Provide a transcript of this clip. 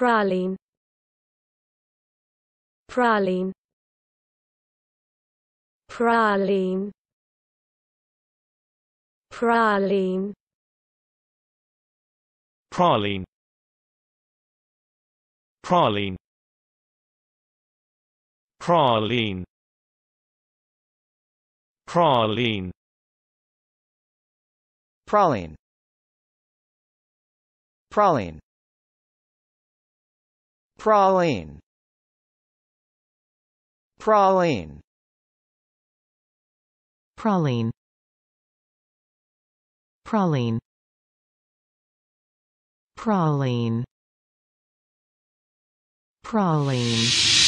praline praline praline praline praline praline praline praline praline praline Praline Praline Praline Praline Praline Praline